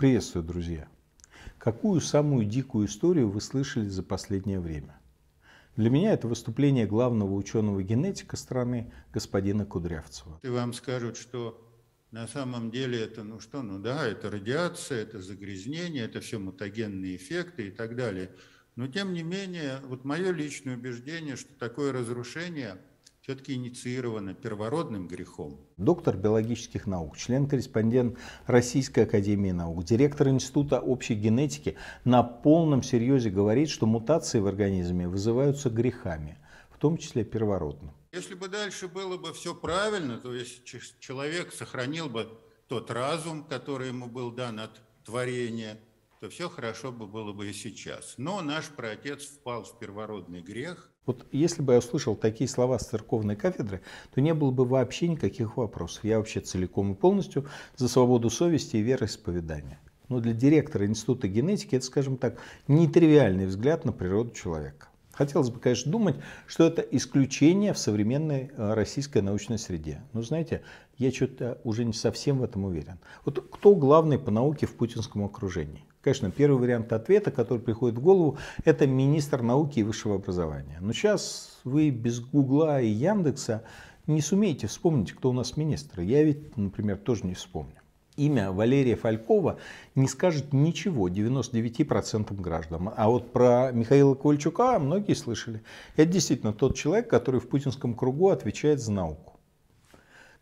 Приветствую, друзья! Какую самую дикую историю вы слышали за последнее время? Для меня это выступление главного ученого-генетика страны господина Кудрявцева. И вам скажут, что на самом деле это, ну что, ну да, это радиация, это загрязнение, это все мутагенные эффекты и так далее. Но тем не менее, вот мое личное убеждение, что такое разрушение – все-таки инициировано первородным грехом. Доктор биологических наук, член-корреспондент Российской академии наук, директор Института общей генетики на полном серьезе говорит, что мутации в организме вызываются грехами, в том числе первородным. Если бы дальше было бы все правильно, то есть человек сохранил бы тот разум, который ему был дан от творения, то все хорошо бы было бы и сейчас. Но наш праотец впал в первородный грех, вот если бы я услышал такие слова с церковной кафедры, то не было бы вообще никаких вопросов. Я вообще целиком и полностью за свободу совести и вероисповедания. Но для директора Института генетики это, скажем так, нетривиальный взгляд на природу человека. Хотелось бы, конечно, думать, что это исключение в современной э, российской научной среде. Но знаете, я что-то уже не совсем в этом уверен. Вот кто главный по науке в путинском окружении? Конечно, первый вариант ответа, который приходит в голову, это министр науки и высшего образования. Но сейчас вы без Гугла и Яндекса не сумеете вспомнить, кто у нас министр. Я ведь, например, тоже не вспомню. Имя Валерия Фалькова не скажет ничего 99% граждан. А вот про Михаила Ковальчука многие слышали. Это действительно тот человек, который в путинском кругу отвечает за науку.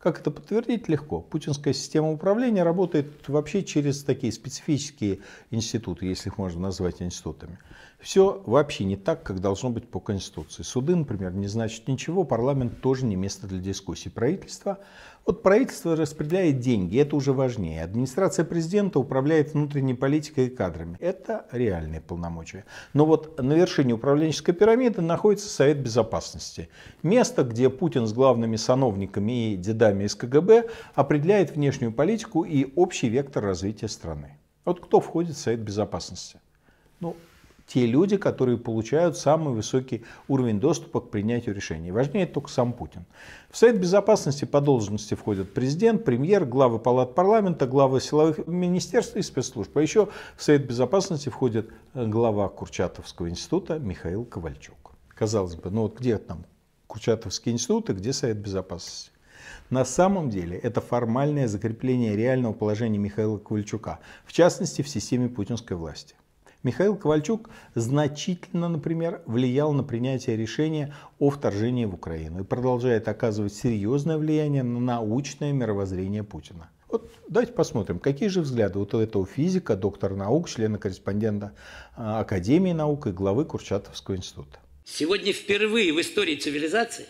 Как это подтвердить? Легко. Путинская система управления работает вообще через такие специфические институты, если их можно назвать институтами. Все вообще не так, как должно быть по Конституции. Суды, например, не значат ничего, парламент тоже не место для дискуссий. Правительство? Вот правительство распределяет деньги, это уже важнее. Администрация президента управляет внутренней политикой и кадрами. Это реальные полномочия. Но вот на вершине управленческой пирамиды находится Совет Безопасности. Место, где Путин с главными сановниками и дедами годами из КГБ определяет внешнюю политику и общий вектор развития страны. Вот кто входит в Совет Безопасности? Ну, те люди, которые получают самый высокий уровень доступа к принятию решений. Важнее только сам Путин. В Совет Безопасности по должности входят президент, премьер, главы палат парламента, главы силовых министерств и спецслужб. А еще в Совет Безопасности входит э, глава Курчатовского института Михаил Ковальчук. Казалось бы, ну вот где там Курчатовский институт и где Совет Безопасности? На самом деле это формальное закрепление реального положения Михаила Ковальчука, в частности в системе путинской власти. Михаил Ковальчук значительно, например, влиял на принятие решения о вторжении в Украину и продолжает оказывать серьезное влияние на научное мировоззрение Путина. Вот давайте посмотрим, какие же взгляды вот у этого физика, доктора наук, члена-корреспондента а, Академии наук и главы Курчатовского института. Сегодня впервые в истории цивилизации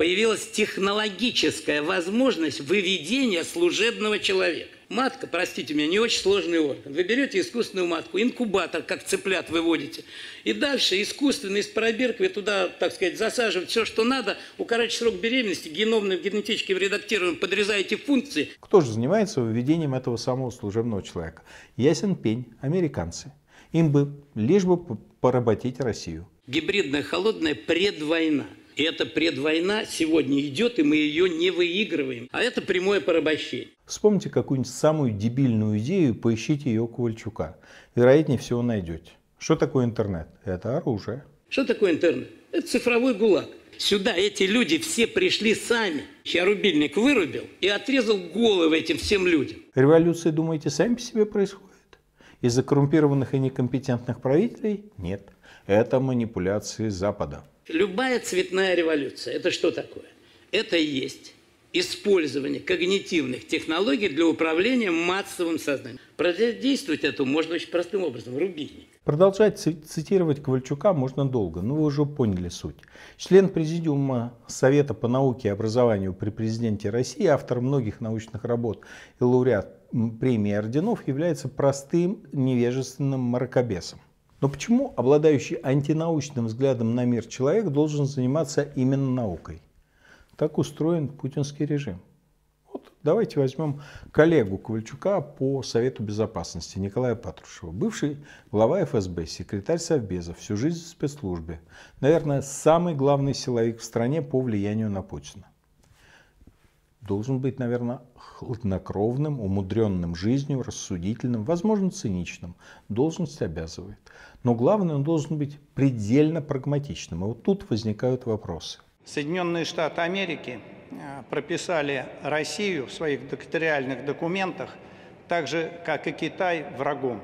появилась технологическая возможность выведения служебного человека. Матка, простите меня, не очень сложный орган. Вы берете искусственную матку, инкубатор, как цыплят выводите. И дальше искусственно из пробирки туда, так сказать, засаживать все, что надо, укорачивать срок беременности, геномным, генетическим редактированием, подрезаете функции. Кто же занимается выведением этого самого служебного человека? Ясен пень, американцы. Им бы лишь бы поработить Россию. Гибридная холодная предвойна. И эта предвойна сегодня идет, и мы ее не выигрываем. А это прямое порабощение. Вспомните какую-нибудь самую дебильную идею поищите ее у Ковальчука. Вероятнее всего найдете. Что такое интернет? Это оружие. Что такое интернет? Это цифровой гулаг. Сюда эти люди все пришли сами. Я рубильник вырубил и отрезал головы этим всем людям. Революции, думаете, сами по себе происходят? Из-за коррумпированных и некомпетентных правителей? Нет. Это манипуляции Запада. Любая цветная революция – это что такое? Это и есть использование когнитивных технологий для управления массовым сознанием. Противодействовать этому можно очень простым образом – рубильник. Продолжать цитировать Ковальчука можно долго, но вы уже поняли суть. Член Президиума Совета по науке и образованию при президенте России, автор многих научных работ и лауреат премии орденов, является простым невежественным мракобесом. Но почему обладающий антинаучным взглядом на мир человек должен заниматься именно наукой? Так устроен путинский режим. Вот давайте возьмем коллегу Ковальчука по Совету Безопасности Николая Патрушева, бывший глава ФСБ, секретарь Совбеза, всю жизнь в спецслужбе. Наверное, самый главный силовик в стране по влиянию на Путина должен быть, наверное, хладнокровным, умудренным жизнью, рассудительным, возможно, циничным. Должность обязывает. Но главное, он должен быть предельно прагматичным. И вот тут возникают вопросы. Соединенные Штаты Америки э, прописали Россию в своих докториальных документах так же, как и Китай, врагом.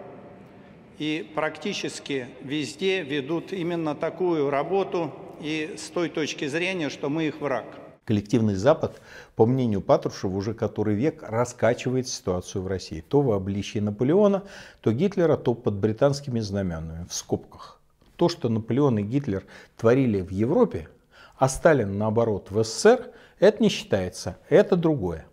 И практически везде ведут именно такую работу и с той точки зрения, что мы их враг. Коллективный Запад, по мнению Патрушева, уже который век раскачивает ситуацию в России. То в обличии Наполеона, то Гитлера, то под британскими знаменами, в скобках. То, что Наполеон и Гитлер творили в Европе, а Сталин, наоборот, в СССР, это не считается, это другое.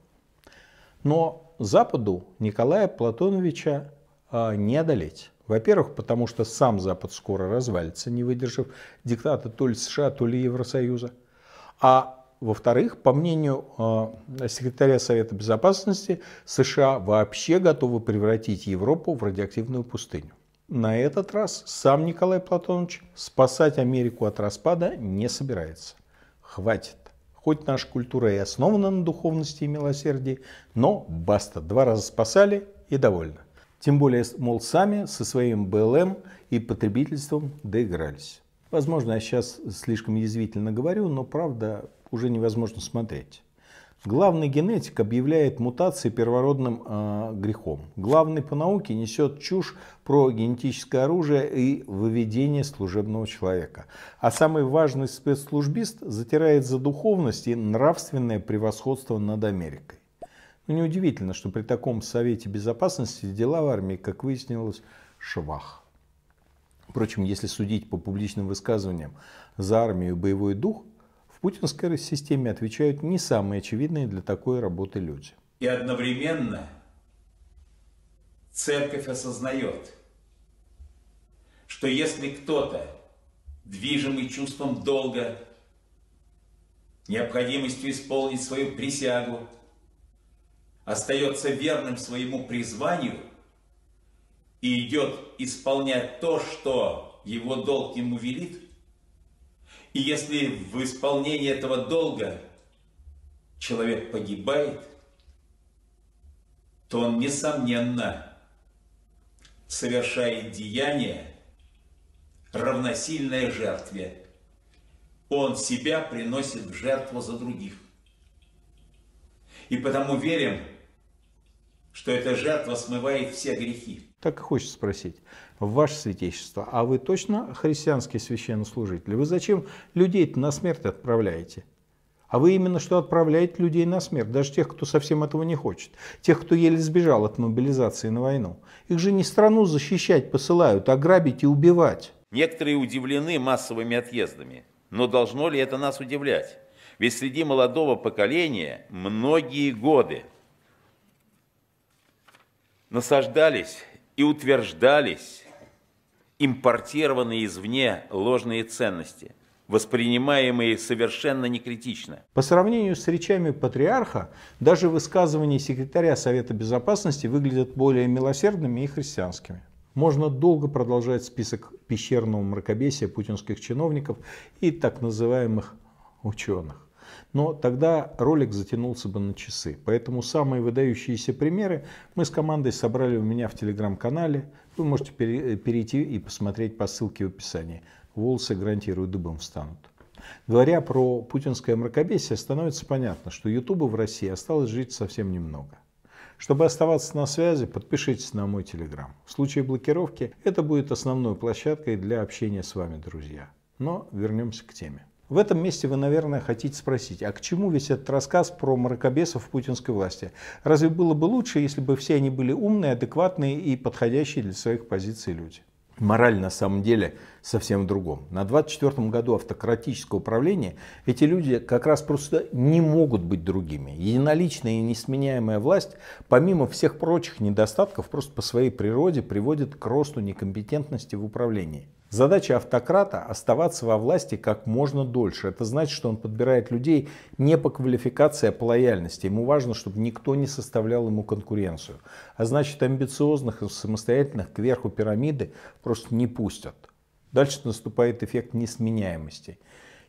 Но Западу Николая Платоновича э, не одолеть. Во-первых, потому что сам Запад скоро развалится, не выдержав диктата то ли США, то ли Евросоюза. А во-вторых, по мнению э, секретаря Совета Безопасности, США вообще готовы превратить Европу в радиоактивную пустыню. На этот раз сам Николай Платонович спасать Америку от распада не собирается. Хватит. Хоть наша культура и основана на духовности и милосердии, но баста, два раза спасали и довольно. Тем более, мол, сами со своим БЛМ и потребительством доигрались. Возможно, я сейчас слишком язвительно говорю, но правда уже невозможно смотреть. Главный генетик объявляет мутации первородным э, грехом. Главный по науке несет чушь про генетическое оружие и выведение служебного человека. А самый важный спецслужбист затирает за духовность и нравственное превосходство над Америкой. Но ну, неудивительно, что при таком Совете Безопасности дела в армии, как выяснилось, швах. Впрочем, если судить по публичным высказываниям за армию боевой дух, в путинской системе отвечают не самые очевидные для такой работы люди. И одновременно церковь осознает, что если кто-то, движимый чувством долга, необходимостью исполнить свою присягу, остается верным своему призванию – и идет исполнять то, что его долг ему велит, и если в исполнении этого долга человек погибает, то он, несомненно, совершает деяние, равносильное жертве. Он себя приносит в жертву за других. И потому верим, что эта жертва смывает все грехи. Так и хочется спросить, ваше святейшество, а вы точно христианский священнослужитель? Вы зачем людей на смерть отправляете? А вы именно что отправляете людей на смерть, даже тех, кто совсем этого не хочет, тех, кто еле сбежал от мобилизации на войну. Их же не страну защищать посылают, а грабить и убивать. Некоторые удивлены массовыми отъездами. Но должно ли это нас удивлять? Ведь среди молодого поколения многие годы насаждались и утверждались импортированные извне ложные ценности, воспринимаемые совершенно некритично. По сравнению с речами патриарха, даже высказывания секретаря Совета Безопасности выглядят более милосердными и христианскими. Можно долго продолжать список пещерного мракобесия путинских чиновников и так называемых ученых но тогда ролик затянулся бы на часы. Поэтому самые выдающиеся примеры мы с командой собрали у меня в телеграм-канале. Вы можете э, перейти и посмотреть по ссылке в описании. Волосы, гарантирую, дубом встанут. Говоря про путинское мракобесие, становится понятно, что Ютуба в России осталось жить совсем немного. Чтобы оставаться на связи, подпишитесь на мой телеграм. В случае блокировки это будет основной площадкой для общения с вами, друзья. Но вернемся к теме. В этом месте вы, наверное, хотите спросить, а к чему весь этот рассказ про мракобесов в путинской власти? Разве было бы лучше, если бы все они были умные, адекватные и подходящие для своих позиций люди? Мораль на самом деле совсем в другом. На 24-м году автократического управления эти люди как раз просто не могут быть другими. Единоличная и несменяемая власть, помимо всех прочих недостатков, просто по своей природе приводит к росту некомпетентности в управлении. Задача автократа – оставаться во власти как можно дольше. Это значит, что он подбирает людей не по квалификации, а по лояльности. Ему важно, чтобы никто не составлял ему конкуренцию. А значит, амбициозных и самостоятельных кверху пирамиды просто не пустят. Дальше наступает эффект несменяемости.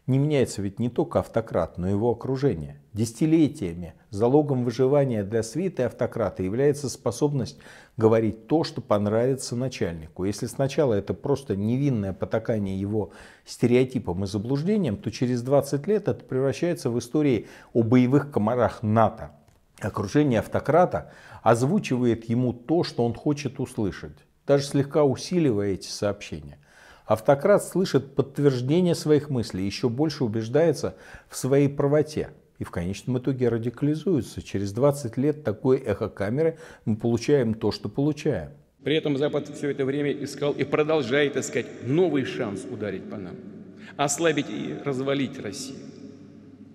Не меняется ведь не только автократ, но и его окружение. Десятилетиями залогом выживания для свиты автократа является способность говорить то, что понравится начальнику. Если сначала это просто невинное потакание его стереотипам и заблуждениям, то через 20 лет это превращается в истории о боевых комарах НАТО. Окружение автократа озвучивает ему то, что он хочет услышать, даже слегка усиливая эти сообщения. Автократ слышит подтверждение своих мыслей, еще больше убеждается в своей правоте – и в конечном итоге радикализуются. Через 20 лет такой эхокамеры мы получаем то, что получаем. При этом Запад все это время искал и продолжает искать новый шанс ударить по нам, ослабить и развалить Россию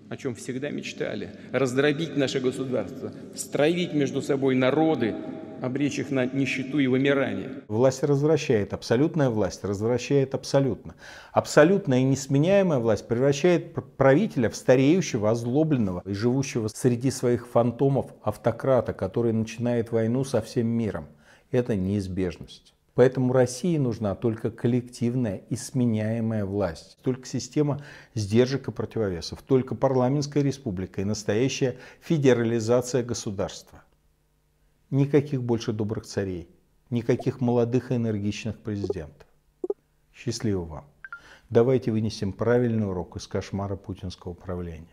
о чем всегда мечтали, раздробить наше государство, стравить между собой народы, обречь их на нищету и вымирание. Власть развращает, абсолютная власть развращает абсолютно. Абсолютная и несменяемая власть превращает правителя в стареющего, озлобленного и живущего среди своих фантомов автократа, который начинает войну со всем миром. Это неизбежность. Поэтому России нужна только коллективная и сменяемая власть, только система сдержек и противовесов, только парламентская республика и настоящая федерализация государства. Никаких больше добрых царей, никаких молодых и энергичных президентов. Счастливо вам. Давайте вынесем правильный урок из кошмара путинского правления.